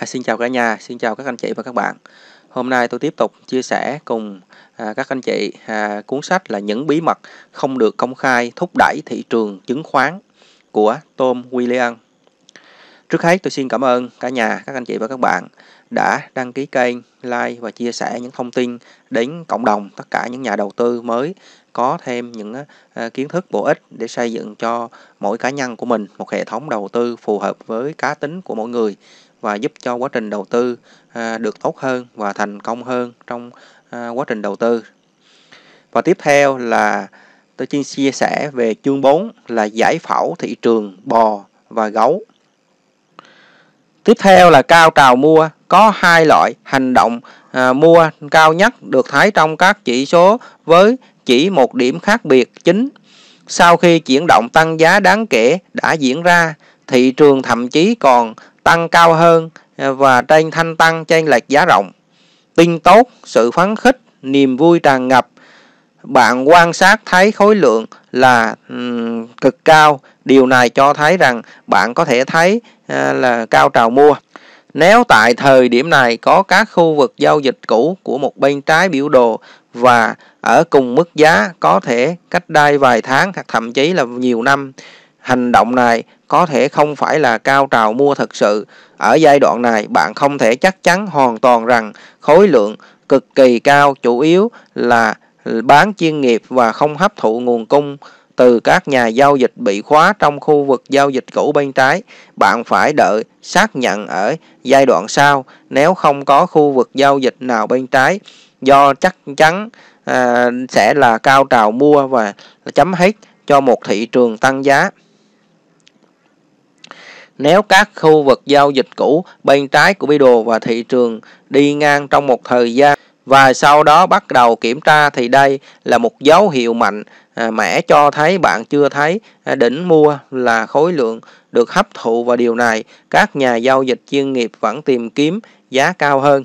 À, xin chào cả nhà, xin chào các anh chị và các bạn. Hôm nay tôi tiếp tục chia sẻ cùng à, các anh chị à, cuốn sách là những bí mật không được công khai thúc đẩy thị trường chứng khoán của Tom William. Trước hết tôi xin cảm ơn cả nhà, các anh chị và các bạn đã đăng ký kênh, like và chia sẻ những thông tin đến cộng đồng tất cả những nhà đầu tư mới có thêm những à, kiến thức bổ ích để xây dựng cho mỗi cá nhân của mình một hệ thống đầu tư phù hợp với cá tính của mỗi người và giúp cho quá trình đầu tư à, được tốt hơn và thành công hơn trong à, quá trình đầu tư. Và tiếp theo là tôi xin chia sẻ về chương 4 là giải phẫu thị trường bò và gấu. Tiếp theo là cao trào mua, có hai loại hành động à, mua cao nhất được thấy trong các chỉ số với chỉ một điểm khác biệt chính. Sau khi chuyển động tăng giá đáng kể đã diễn ra, thị trường thậm chí còn tăng cao hơn à, và trên thanh tăng chênh lệch giá rộng tin tốt sự phấn khích niềm vui tràn ngập bạn quan sát thấy khối lượng là cực cao điều này cho thấy rằng bạn có thể thấy à, là cao trào mua nếu tại thời điểm này có các khu vực giao dịch cũ của một bên trái biểu đồ và ở cùng mức giá có thể cách đây vài tháng hoặc thậm chí là nhiều năm hành động này có thể không phải là cao trào mua thực sự ở giai đoạn này bạn không thể chắc chắn hoàn toàn rằng khối lượng cực kỳ cao chủ yếu là bán chuyên nghiệp và không hấp thụ nguồn cung từ các nhà giao dịch bị khóa trong khu vực giao dịch cũ bên trái bạn phải đợi xác nhận ở giai đoạn sau nếu không có khu vực giao dịch nào bên trái do chắc chắn à, sẽ là cao trào mua và chấm hết cho một thị trường tăng giá nếu các khu vực giao dịch cũ bên trái của video và thị trường đi ngang trong một thời gian và sau đó bắt đầu kiểm tra thì đây là một dấu hiệu mạnh à, mẽ cho thấy bạn chưa thấy à, đỉnh mua là khối lượng được hấp thụ và điều này các nhà giao dịch chuyên nghiệp vẫn tìm kiếm giá cao hơn.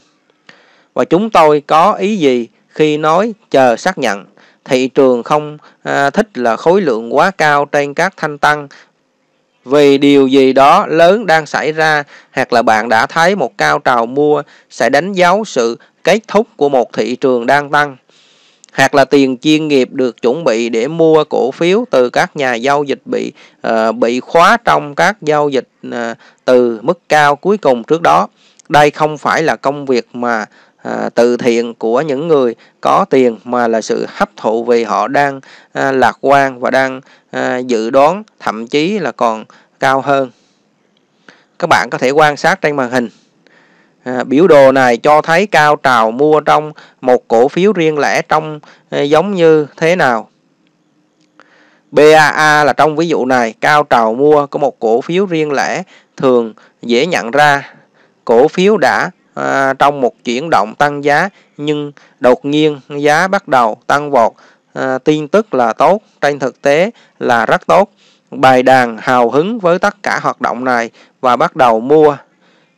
Và chúng tôi có ý gì khi nói chờ xác nhận? Thị trường không à, thích là khối lượng quá cao trên các thanh tăng vì điều gì đó lớn đang xảy ra hoặc là bạn đã thấy một cao trào mua sẽ đánh dấu sự kết thúc của một thị trường đang tăng hoặc là tiền chuyên nghiệp được chuẩn bị để mua cổ phiếu từ các nhà giao dịch bị uh, bị khóa trong các giao dịch uh, từ mức cao cuối cùng trước đó đây không phải là công việc mà à, từ thiện của những người có tiền mà là sự hấp thụ vì họ đang à, lạc quan và đang à, dự đoán thậm chí là còn cao hơn các bạn có thể quan sát trên màn hình à, biểu đồ này cho thấy cao trào mua trong một cổ phiếu riêng lẻ trong à, giống như thế nào BAA là trong ví dụ này cao trào mua có một cổ phiếu riêng lẻ thường dễ nhận ra cổ phiếu đã à, trong một chuyển động tăng giá nhưng đột nhiên giá bắt đầu tăng vọt à, tin tức là tốt trên thực tế là rất tốt bài đàn hào hứng với tất cả hoạt động này và bắt đầu mua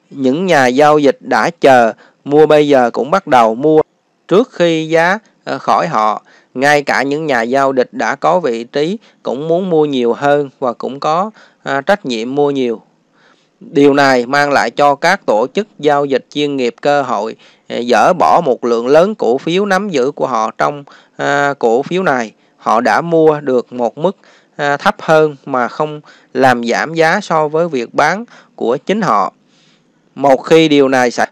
những nhà giao dịch đã chờ mua bây giờ cũng bắt đầu mua trước khi giá à, khỏi họ ngay cả những nhà giao dịch đã có vị trí cũng muốn mua nhiều hơn và cũng có à, trách nhiệm mua nhiều Điều này mang lại cho các tổ chức giao dịch chuyên nghiệp cơ hội à, dỡ bỏ một lượng lớn cổ phiếu nắm giữ của họ trong à, cổ phiếu này. Họ đã mua được một mức à, thấp hơn mà không làm giảm giá so với việc bán của chính họ. Một khi điều này xảy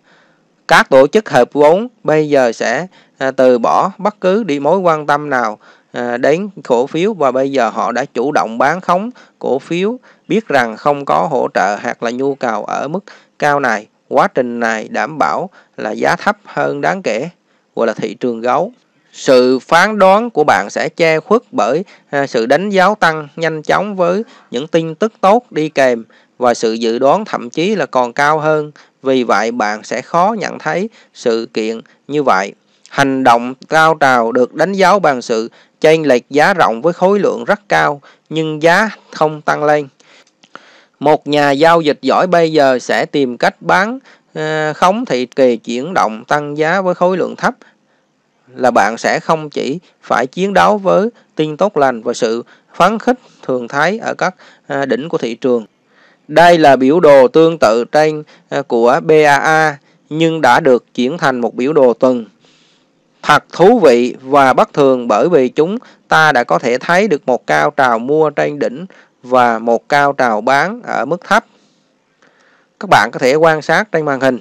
các tổ chức hợp vốn bây giờ sẽ à, từ bỏ bất cứ đi mối quan tâm nào À, đến cổ phiếu và bây giờ họ đã chủ động bán khống cổ phiếu biết rằng không có hỗ trợ hoặc là nhu cầu ở mức cao này quá trình này đảm bảo là giá thấp hơn đáng kể gọi là thị trường gấu sự phán đoán của bạn sẽ che khuất bởi à, sự đánh giá tăng nhanh chóng với những tin tức tốt đi kèm và sự dự đoán thậm chí là còn cao hơn vì vậy bạn sẽ khó nhận thấy sự kiện như vậy Hành động cao trào được đánh dấu bằng sự chênh lệch giá rộng với khối lượng rất cao, nhưng giá không tăng lên. Một nhà giao dịch giỏi bây giờ sẽ tìm cách bán ờ, khống thị kỳ chuyển động tăng giá với khối lượng thấp là bạn sẽ không chỉ phải chiến đấu với tin tốt lành và sự phấn khích thường thấy ở các ờ, đỉnh của thị trường. Đây là biểu đồ tương tự trên ờ, của BAA nhưng đã được chuyển thành một biểu đồ tuần thật thú vị và bất thường bởi vì chúng ta đã có thể thấy được một cao trào mua trên đỉnh và một cao trào bán ở mức thấp. Các bạn có thể quan sát trên màn hình.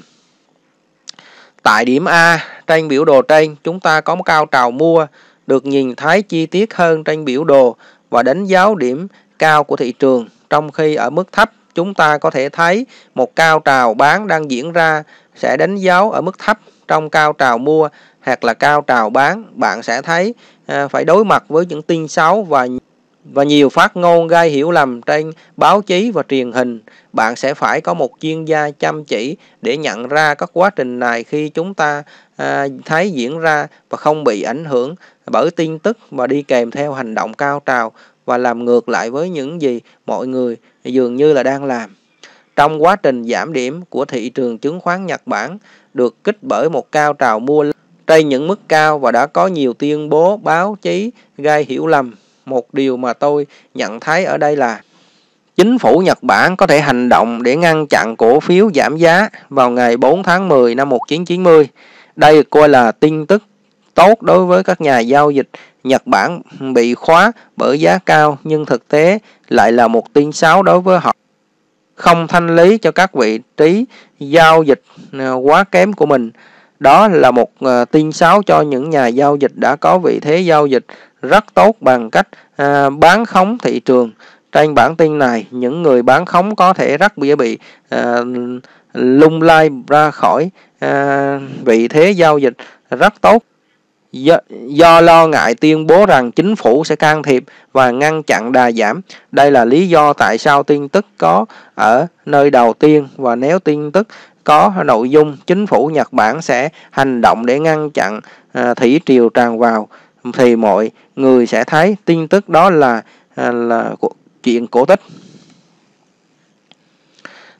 Tại điểm A trên biểu đồ trên chúng ta có một cao trào mua được nhìn thấy chi tiết hơn trên biểu đồ và đánh dấu điểm cao của thị trường trong khi ở mức thấp chúng ta có thể thấy một cao trào bán đang diễn ra sẽ đánh dấu ở mức thấp trong cao trào mua hoặc là cao trào bán bạn sẽ thấy à, phải đối mặt với những tin xấu và và nhiều phát ngôn gây hiểu lầm trên báo chí và truyền hình bạn sẽ phải có một chuyên gia chăm chỉ để nhận ra các quá trình này khi chúng ta à, thấy diễn ra và không bị ảnh hưởng bởi tin tức và đi kèm theo hành động cao trào và làm ngược lại với những gì mọi người dường như là đang làm trong quá trình giảm điểm của thị trường chứng khoán Nhật Bản được kích bởi một cao trào mua trên những mức cao và đã có nhiều tuyên bố báo chí gây hiểu lầm, một điều mà tôi nhận thấy ở đây là Chính phủ Nhật Bản có thể hành động để ngăn chặn cổ phiếu giảm giá vào ngày 4 tháng 10 năm 1990. Đây được coi là tin tức tốt đối với các nhà giao dịch Nhật Bản bị khóa bởi giá cao nhưng thực tế lại là một tin xấu đối với họ. Không thanh lý cho các vị trí giao dịch à, quá kém của mình đó là một ờ, tin xấu cho những nhà giao dịch đã có vị thế giao dịch rất tốt bằng cách à, bán khống thị trường. Trên bản tin này, những người bán khống có thể rất dễ bị à, lung lay ra khỏi à, vị thế giao dịch rất tốt do, do lo ngại tuyên bố rằng chính phủ sẽ can thiệp và ngăn chặn đà giảm. Đây là lý do tại sao tin tức có ở nơi đầu tiên và nếu tin tức có nội dung chính phủ Nhật Bản sẽ hành động để ngăn chặn à, thủy triều tràn vào thì mọi người sẽ thấy tin tức đó là à, là chuyện cổ tích.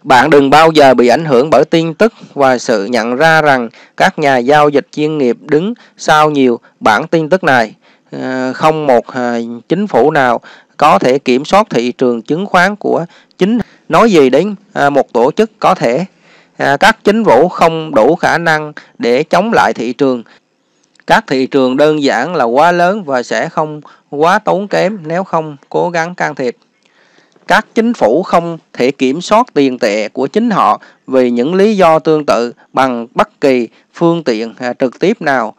Bạn đừng bao giờ bị ảnh hưởng bởi tin tức và sự nhận ra rằng các nhà giao dịch chuyên nghiệp đứng sau nhiều bản tin tức này. À, không một chính phủ nào có thể kiểm soát thị trường chứng khoán của chính nói gì đến một tổ chức có thể À, các chính phủ không đủ khả năng để chống lại thị trường các thị trường đơn giản là quá lớn và sẽ không quá tốn kém nếu không cố gắng can thiệp các chính phủ không thể kiểm soát tiền tệ của chính họ vì những lý do tương tự bằng bất kỳ phương tiện à, trực tiếp nào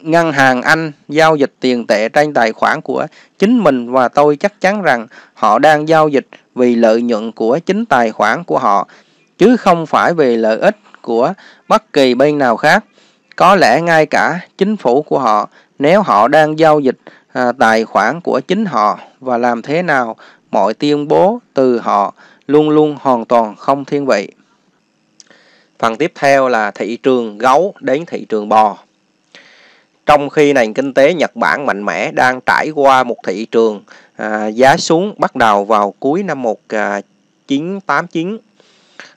ngân hàng anh giao dịch tiền tệ trên tài khoản của chính mình và tôi chắc chắn rằng họ đang giao dịch vì lợi nhuận của chính tài khoản của họ chứ không phải vì lợi ích của bất kỳ bên nào khác. Có lẽ ngay cả chính phủ của họ nếu họ đang giao dịch à, tài khoản của chính họ và làm thế nào mọi tuyên bố từ họ luôn luôn hoàn toàn không thiên vị. Phần tiếp theo là thị trường gấu đến thị trường bò. Trong khi nền kinh tế Nhật Bản mạnh mẽ đang trải qua một thị trường à, giá xuống bắt đầu vào cuối năm 1989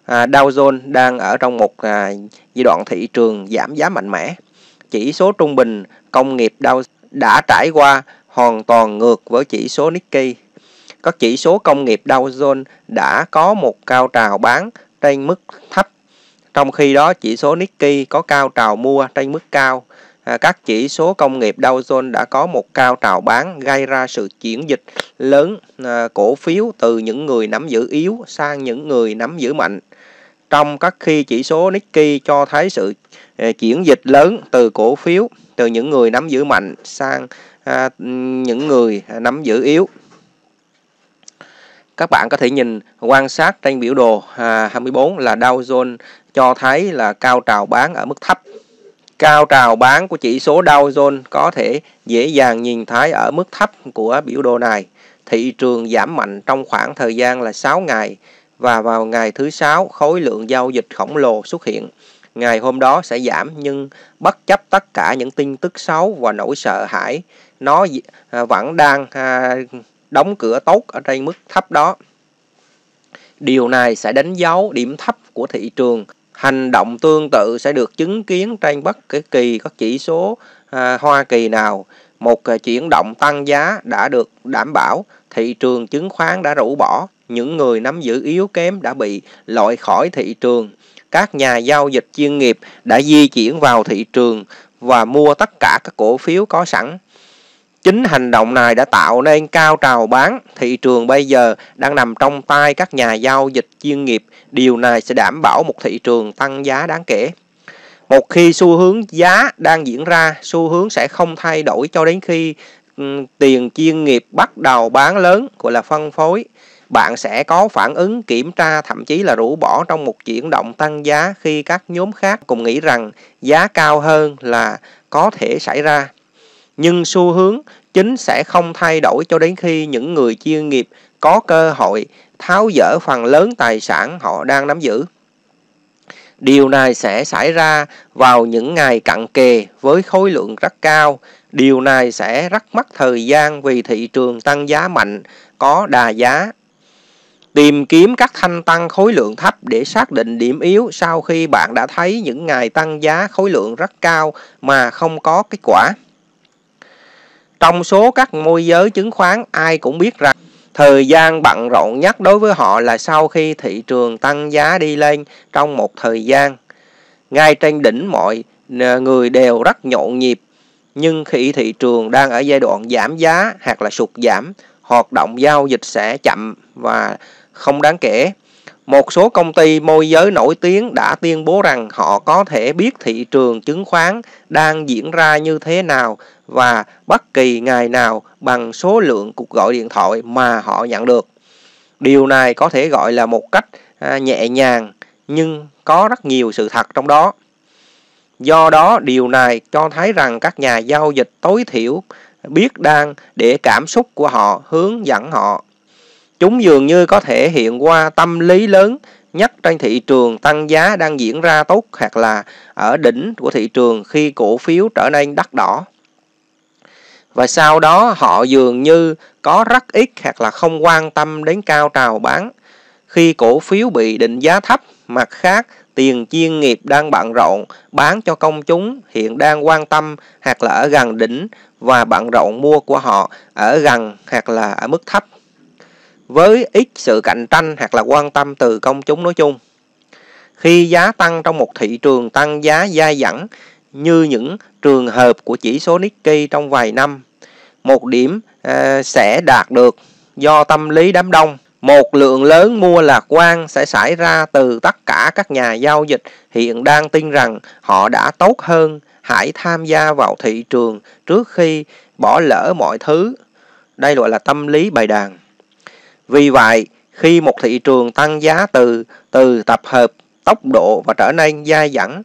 À, Dow Jones đang ở trong một à, giai đoạn thị trường giảm giá mạnh mẽ. Chỉ số trung bình công nghiệp Dow đã trải qua hoàn toàn ngược với chỉ số Nikkei. Các chỉ số công nghiệp Dow Jones đã có một cao trào bán trên mức thấp, trong khi đó chỉ số Nikkei có cao trào mua trên mức cao. À, các chỉ số công nghiệp Dow Jones đã có một cao trào bán gây ra sự chuyển dịch lớn à, cổ phiếu từ những người nắm giữ yếu sang những người nắm giữ mạnh trong các khi chỉ số Nikkei cho thấy sự ờ, chuyển dịch lớn từ cổ phiếu từ những người nắm giữ mạnh sang à, những người à, nắm giữ yếu. Các bạn có thể nhìn quan sát trên biểu đồ à, 24 là Dow Jones cho thấy là cao trào bán ở mức thấp. Cao trào bán của chỉ số Dow Jones có thể dễ dàng nhìn thấy ở mức thấp của biểu đồ này. Thị trường giảm mạnh trong khoảng thời gian là 6 ngày và vào ngày thứ sáu khối lượng giao dịch khổng lồ xuất hiện. Ngày hôm đó sẽ giảm nhưng bất chấp tất cả những tin tức xấu và nỗi sợ hãi, nó à, vẫn đang à, đóng cửa tốt ở trên mức thấp đó. Điều này sẽ đánh dấu điểm thấp của thị trường. Hành động tương tự sẽ được chứng kiến trên bất kỳ, kỳ các chỉ số à, Hoa Kỳ nào. Một chuyển động tăng giá đã được đảm bảo, thị trường chứng khoán đã rũ bỏ, những người nắm giữ yếu kém đã bị loại khỏi thị trường các nhà giao dịch chuyên nghiệp đã di chuyển vào thị trường và mua tất cả các cổ phiếu có sẵn chính hành động này đã tạo nên cao trào bán thị trường bây giờ đang nằm trong tay các nhà giao dịch chuyên nghiệp điều này sẽ đảm bảo một thị trường tăng giá đáng kể một khi xu hướng giá đang diễn ra xu hướng sẽ không thay đổi cho đến khi ừ, tiền chuyên nghiệp bắt đầu bán lớn gọi là phân phối bạn sẽ có phản ứng kiểm tra thậm chí là rũ bỏ trong một chuyển động tăng giá khi các nhóm khác cùng nghĩ rằng giá cao hơn là có thể xảy ra nhưng xu hướng chính sẽ không thay đổi cho đến khi những người chuyên nghiệp có cơ hội tháo dỡ phần lớn tài sản họ đang nắm giữ điều này sẽ xảy ra vào những ngày cận kề với khối lượng rất cao điều này sẽ rất mất thời gian vì thị trường tăng giá mạnh có đà giá Tìm kiếm các thanh tăng khối lượng thấp để xác định điểm yếu sau khi bạn đã thấy những ngày tăng giá khối lượng rất cao mà không có kết quả. Trong số các môi giới chứng khoán, ai cũng biết rằng thời gian bận rộn nhất đối với họ là sau khi thị trường tăng giá đi lên trong một thời gian. Ngay trên đỉnh mọi người đều rất nhộn nhịp, nhưng khi thị trường đang ở giai đoạn giảm giá hoặc là sụt giảm, hoạt động giao dịch sẽ chậm và không đáng kể một số công ty môi giới nổi tiếng đã tuyên bố rằng họ có thể biết thị trường chứng khoán đang diễn ra như thế nào và bất kỳ ngày nào bằng số lượng cuộc gọi điện thoại mà họ nhận được điều này có thể gọi là một cách à, nhẹ nhàng nhưng có rất nhiều sự thật trong đó do đó điều này cho thấy rằng các nhà giao dịch tối thiểu biết đang để cảm xúc của họ hướng dẫn họ Chúng dường như có thể hiện qua tâm lý lớn nhất trên thị trường tăng giá đang diễn ra tốt hoặc là ở đỉnh của thị trường khi cổ phiếu trở nên đắt đỏ. Và sau đó họ dường như có rất ít hoặc là không quan tâm đến cao trào bán. Khi cổ phiếu bị định giá thấp, mặt khác tiền chuyên nghiệp đang bận rộn bán cho công chúng hiện đang quan tâm hoặc là ở gần đỉnh và bận rộn mua của họ ở gần hoặc là ở mức thấp với ít sự cạnh tranh hoặc là quan tâm từ công chúng nói chung. Khi giá tăng trong một thị trường tăng giá dai dẳng như những trường hợp của chỉ số Nikkei trong vài năm, một điểm à, sẽ đạt được do tâm lý đám đông. Một lượng lớn mua lạc quan sẽ xảy ra từ tất cả các nhà giao dịch hiện đang tin rằng họ đã tốt hơn, hãy tham gia vào thị trường trước khi bỏ lỡ mọi thứ. Đây gọi là tâm lý bài đàn. Vì vậy, khi một thị trường tăng giá từ từ tập hợp tốc độ và trở nên dai dẳng,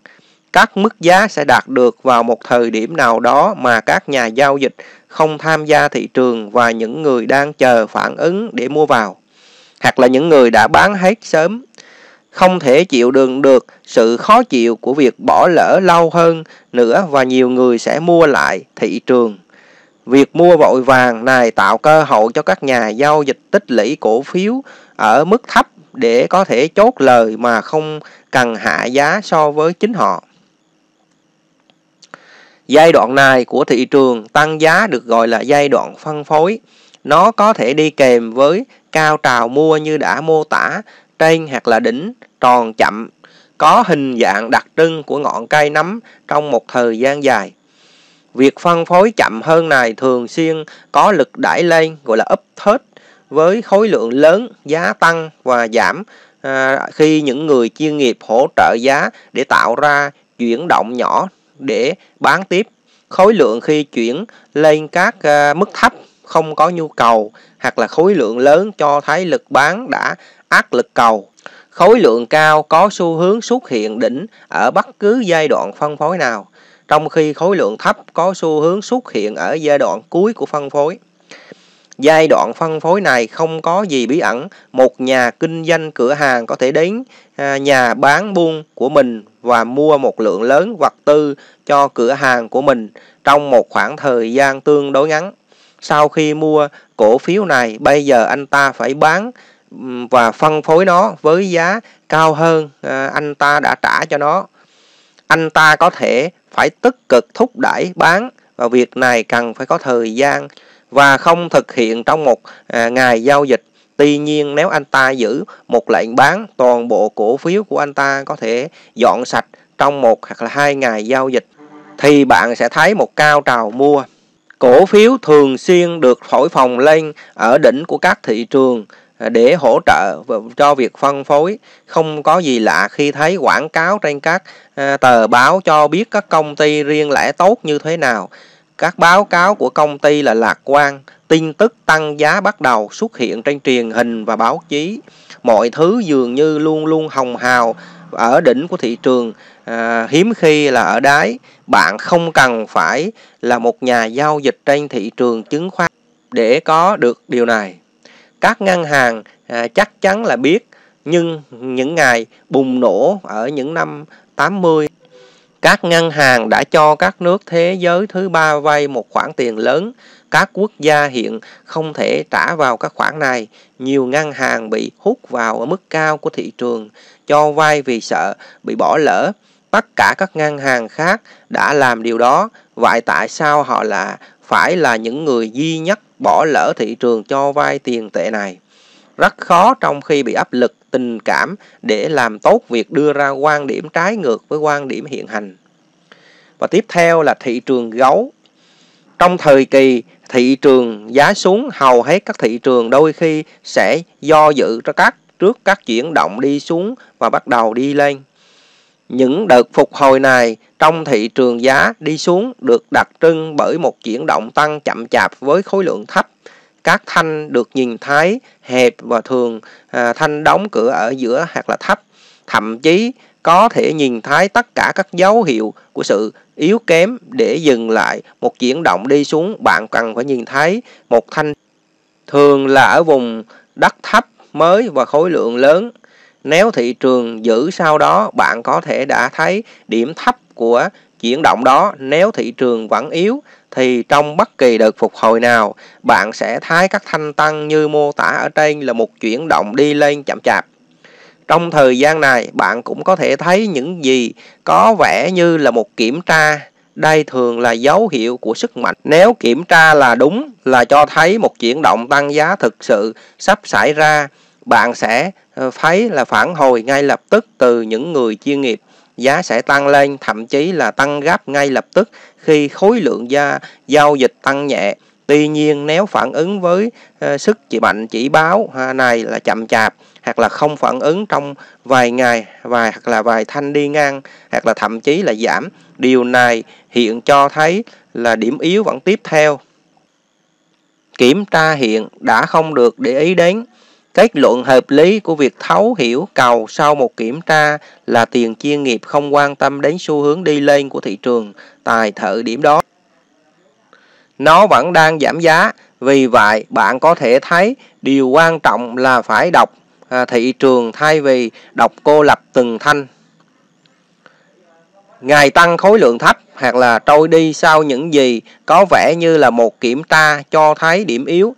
các mức giá sẽ đạt được vào một thời điểm nào đó mà các nhà giao dịch không tham gia thị trường và những người đang chờ phản ứng để mua vào, hoặc là những người đã bán hết sớm không thể chịu đựng được sự khó chịu của việc bỏ lỡ lâu hơn nữa và nhiều người sẽ mua lại thị trường Việc mua vội vàng này tạo cơ hội cho các nhà giao dịch tích lũy cổ phiếu ở mức thấp để có thể chốt lời mà không cần hạ giá so với chính họ. Giai đoạn này của thị trường tăng giá được gọi là giai đoạn phân phối. Nó có thể đi kèm với cao trào mua như đã mô tả trên hoặc là đỉnh tròn chậm có hình dạng đặc trưng của ngọn cây nấm trong một thời gian dài. Việc phân phối chậm hơn này thường xuyên có lực đẩy lên gọi là uptake với khối lượng lớn giá tăng và giảm à, khi những người chuyên nghiệp hỗ trợ giá để tạo ra chuyển động nhỏ để bán tiếp. Khối lượng khi chuyển lên các à, mức thấp không có nhu cầu hoặc là khối lượng lớn cho thấy lực bán đã áp lực cầu. Khối lượng cao có xu hướng xuất hiện đỉnh ở bất cứ giai đoạn phân phối nào trong khi khối lượng thấp có xu hướng xuất hiện ở giai đoạn cuối của phân phối. Giai đoạn phân phối này không có gì bí ẩn, một nhà kinh doanh cửa hàng có thể đến à, nhà bán buôn của mình và mua một lượng lớn vật tư cho cửa hàng của mình trong một khoảng thời gian tương đối ngắn. Sau khi mua cổ phiếu này, bây giờ anh ta phải bán và phân phối nó với giá cao hơn à, anh ta đã trả cho nó anh ta có thể phải tích cực thúc đẩy bán và việc này cần phải có thời gian và không thực hiện trong một à, ngày giao dịch tuy nhiên nếu anh ta giữ một lệnh bán toàn bộ cổ phiếu của anh ta có thể dọn sạch trong một hoặc là hai ngày giao dịch thì bạn sẽ thấy một cao trào mua cổ phiếu thường xuyên được thổi phòng lên ở đỉnh của các thị trường để hỗ trợ cho việc phân phối không có gì lạ khi thấy quảng cáo trên các à, tờ báo cho biết các công ty riêng lẻ tốt như thế nào các báo cáo của công ty là lạc quan tin tức tăng giá bắt đầu xuất hiện trên truyền hình và báo chí mọi thứ dường như luôn luôn hồng hào ở đỉnh của thị trường à, hiếm khi là ở đáy bạn không cần phải là một nhà giao dịch trên thị trường chứng khoán để có được điều này các ngân hàng à, chắc chắn là biết nhưng những ngày bùng nổ ở những năm 80 các ngân hàng đã cho các nước thế giới thứ ba vay một khoản tiền lớn các quốc gia hiện không thể trả vào các khoản này nhiều ngân hàng bị hút vào ở mức cao của thị trường cho vay vì sợ bị bỏ lỡ tất cả các ngân hàng khác đã làm điều đó vậy tại sao họ là phải là những người duy nhất bỏ lỡ thị trường cho vay tiền tệ này. Rất khó trong khi bị áp lực tình cảm để làm tốt việc đưa ra quan điểm trái ngược với quan điểm hiện hành. Và tiếp theo là thị trường gấu. Trong thời kỳ thị trường giá xuống hầu hết các thị trường đôi khi sẽ do dự cho các trước các chuyển động đi xuống và bắt đầu đi lên những đợt phục hồi này trong thị trường giá đi xuống được đặc trưng bởi một chuyển động tăng chậm chạp với khối lượng thấp. Các thanh được nhìn thấy hẹp và thường à, thanh đóng cửa ở giữa hoặc là thấp. Thậm chí có thể nhìn thấy tất cả các dấu hiệu của sự yếu kém để dừng lại một chuyển động đi xuống bạn cần phải nhìn thấy một thanh thường là ở vùng đất thấp mới và khối lượng lớn nếu thị trường giữ sau đó, bạn có thể đã thấy điểm thấp của chuyển động đó. Nếu thị trường vẫn yếu, thì trong bất kỳ đợt phục hồi nào, bạn sẽ thấy các thanh tăng như mô tả ở trên là một chuyển động đi lên chậm chạp. Trong thời gian này, bạn cũng có thể thấy những gì có vẻ như là một kiểm tra. Đây thường là dấu hiệu của sức mạnh. Nếu kiểm tra là đúng là cho thấy một chuyển động tăng giá thực sự sắp xảy ra, bạn sẽ thấy ờ, là phản hồi ngay lập tức từ những người chuyên nghiệp giá sẽ tăng lên thậm chí là tăng gấp ngay lập tức khi khối lượng gia, giao dịch tăng nhẹ tuy nhiên nếu phản ứng với ờ, sức chỉ mạnh chỉ báo à, này là chậm chạp hoặc là không phản ứng trong vài ngày vài hoặc là vài thanh đi ngang hoặc là thậm chí là giảm điều này hiện cho thấy là điểm yếu vẫn tiếp theo kiểm tra hiện đã không được để ý đến Kết luận hợp lý của việc thấu hiểu cầu sau một kiểm tra là tiền chuyên nghiệp không quan tâm đến xu hướng đi lên của thị trường tại thời điểm đó. Nó vẫn đang giảm giá, vì vậy bạn có thể thấy điều quan trọng là phải đọc à, thị trường thay vì đọc cô lập từng thanh. Ngày tăng khối lượng thấp hoặc là trôi đi sau những gì có vẻ như là một kiểm tra cho thấy điểm yếu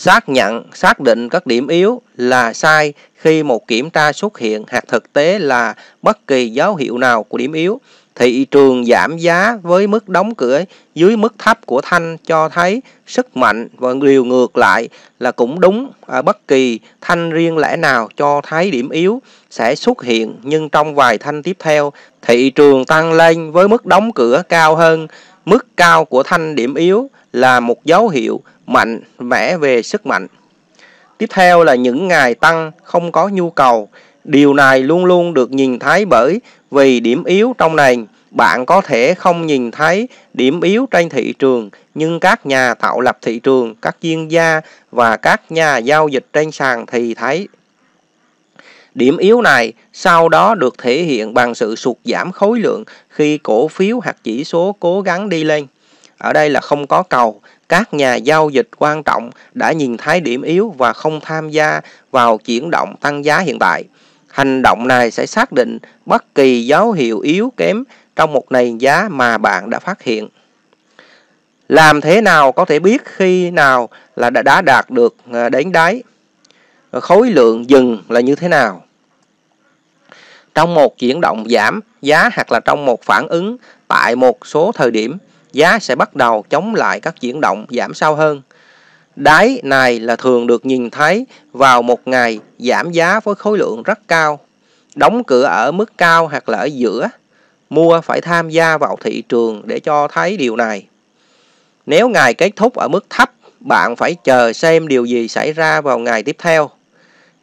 Xác nhận, xác định các điểm yếu là sai khi một kiểm tra xuất hiện hạt thực tế là bất kỳ dấu hiệu nào của điểm yếu. Thị trường giảm giá với mức đóng cửa dưới mức thấp của thanh cho thấy sức mạnh và điều ngược lại là cũng đúng ở à, bất kỳ thanh riêng lẻ nào cho thấy điểm yếu sẽ xuất hiện nhưng trong vài thanh tiếp theo thị trường tăng lên với mức đóng cửa cao hơn. Mức cao của thanh điểm yếu là một dấu hiệu mạnh mẽ về sức mạnh. Tiếp theo là những ngày tăng không có nhu cầu. Điều này luôn luôn được nhìn thấy bởi vì điểm yếu trong này Bạn có thể không nhìn thấy điểm yếu trên thị trường, nhưng các nhà tạo lập thị trường, các chuyên gia và các nhà giao dịch trên sàn thì thấy. Điểm yếu này sau đó được thể hiện bằng sự sụt giảm khối lượng khi cổ phiếu hoặc chỉ số cố gắng đi lên. Ở đây là không có cầu, các nhà giao dịch quan trọng đã nhìn thấy điểm yếu và không tham gia vào chuyển động tăng giá hiện tại. Hành động này sẽ xác định bất kỳ dấu hiệu yếu kém trong một nền giá mà bạn đã phát hiện. Làm thế nào có thể biết khi nào là đã đạt được à, đến đáy? Khối lượng dừng là như thế nào? Trong một chuyển động giảm giá hoặc là trong một phản ứng tại một số thời điểm, giá sẽ bắt đầu chống lại các chuyển động giảm sâu hơn. Đáy này là thường được nhìn thấy vào một ngày giảm giá với khối lượng rất cao, đóng cửa ở mức cao hoặc là ở giữa. Mua phải tham gia vào thị trường để cho thấy điều này. Nếu ngày kết thúc ở mức thấp, bạn phải chờ xem điều gì xảy ra vào ngày tiếp theo.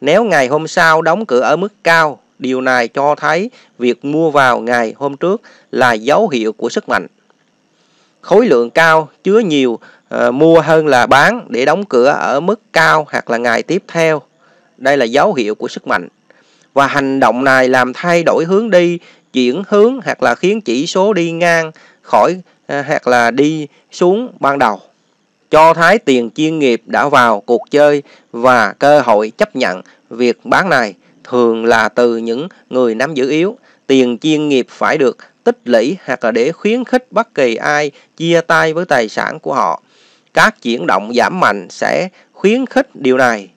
Nếu ngày hôm sau đóng cửa ở mức cao, điều này cho thấy việc mua vào ngày hôm trước là dấu hiệu của sức mạnh khối lượng cao chứa nhiều uh, mua hơn là bán để đóng cửa ở mức cao hoặc là ngày tiếp theo đây là dấu hiệu của sức mạnh và hành động này làm thay đổi hướng đi chuyển hướng hoặc là khiến chỉ số đi ngang khỏi ờ, hoặc là đi xuống ban đầu cho thấy tiền chuyên nghiệp đã vào cuộc chơi và cơ hội chấp nhận việc bán này thường là từ những người nắm giữ yếu tiền chuyên nghiệp phải được tích lũy hoặc là để khuyến khích bất kỳ ai chia tay với tài sản của họ. Các chuyển động giảm mạnh sẽ khuyến khích điều này.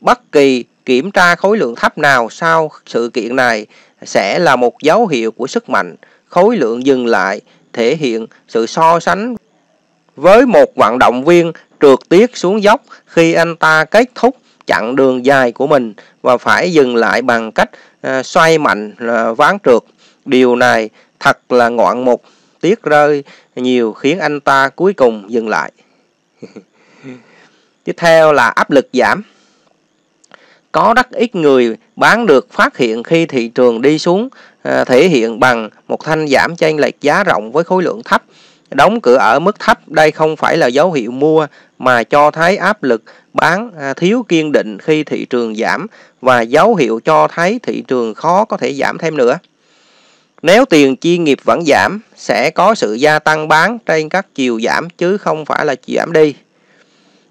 Bất kỳ kiểm tra khối lượng thấp nào sau sự kiện này sẽ là một dấu hiệu của sức mạnh. Khối lượng dừng lại thể hiện sự so sánh với một vận động viên trượt tiết xuống dốc khi anh ta kết thúc chặng đường dài của mình và phải dừng lại bằng cách à, xoay mạnh à, ván trượt. Điều này Thật là ngoạn mục, tiếc rơi nhiều khiến anh ta cuối cùng dừng lại. Tiếp theo là áp lực giảm. Có rất ít người bán được phát hiện khi thị trường đi xuống, à, thể hiện bằng một thanh giảm chênh lệch giá rộng với khối lượng thấp. Đóng cửa ở mức thấp đây không phải là dấu hiệu mua mà cho thấy áp lực bán à, thiếu kiên định khi thị trường giảm và dấu hiệu cho thấy thị trường khó có thể giảm thêm nữa. Nếu tiền chi nghiệp vẫn giảm, sẽ có sự gia tăng bán trên các chiều giảm chứ không phải là chiều giảm đi.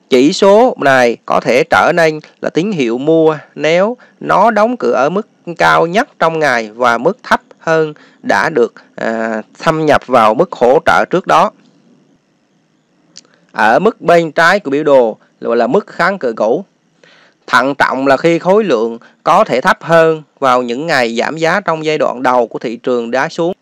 Chỉ số này có thể trở nên là tín hiệu mua nếu nó đóng cửa ở mức cao nhất trong ngày và mức thấp hơn đã được à, thâm nhập vào mức hỗ trợ trước đó. Ở mức bên trái của biểu đồ là mức kháng cự cũ Thận trọng là khi khối lượng có thể thấp hơn vào những ngày giảm giá trong giai đoạn đầu của thị trường đá xuống.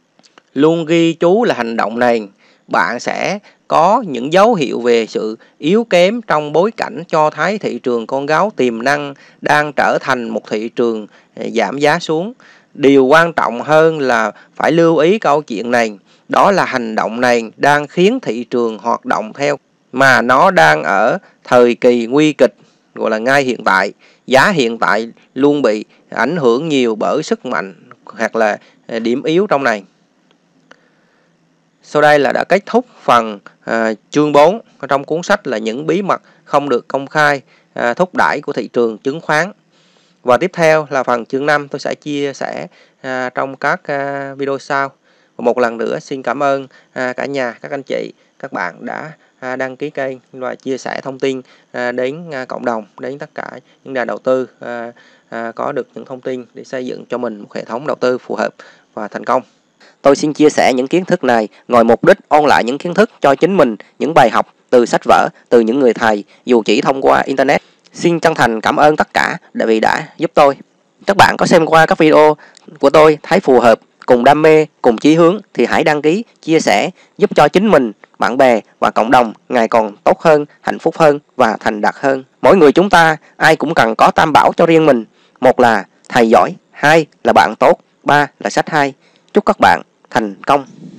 Luôn ghi chú là hành động này, bạn sẽ có những dấu hiệu về sự yếu kém trong bối cảnh cho thấy thị trường con gáo tiềm năng đang trở thành một thị trường à, giảm giá xuống. Điều quan trọng hơn là phải lưu ý câu chuyện này, đó là hành động này đang khiến thị trường hoạt động theo mà nó đang ở thời kỳ nguy kịch gọi là ngay hiện tại giá hiện tại luôn bị ảnh hưởng nhiều bởi sức mạnh hoặc là à, điểm yếu trong này sau đây là đã kết thúc phần à, chương 4 trong cuốn sách là những bí mật không được công khai à, thúc đẩy của thị trường chứng khoán và tiếp theo là phần chương 5 tôi sẽ chia sẻ à, trong các à, video sau. một lần nữa xin cảm ơn à, cả nhà, các anh chị, các bạn đã đăng ký kênh và chia sẻ thông tin à, đến à, cộng đồng đến tất cả những nhà đầu tư à, có được những thông tin để xây dựng cho mình một hệ thống đầu tư phù hợp và thành công tôi xin chia sẻ những kiến thức này ngồi mục đích ôn lại những kiến thức cho chính mình những bài học từ sách vở từ những người thầy dù chỉ thông qua internet xin chân thành cảm ơn tất cả vì đã giúp tôi các bạn có xem qua các video của tôi thấy phù hợp cùng đam mê, cùng chí hướng thì hãy đăng ký, chia sẻ, giúp cho chính mình, bạn bè và cộng đồng ngày còn tốt hơn, hạnh phúc hơn và thành đạt hơn. Mỗi người chúng ta ai cũng cần có tam bảo cho riêng mình. Một là thầy giỏi, hai là bạn tốt, ba là sách hay. Chúc các bạn thành công.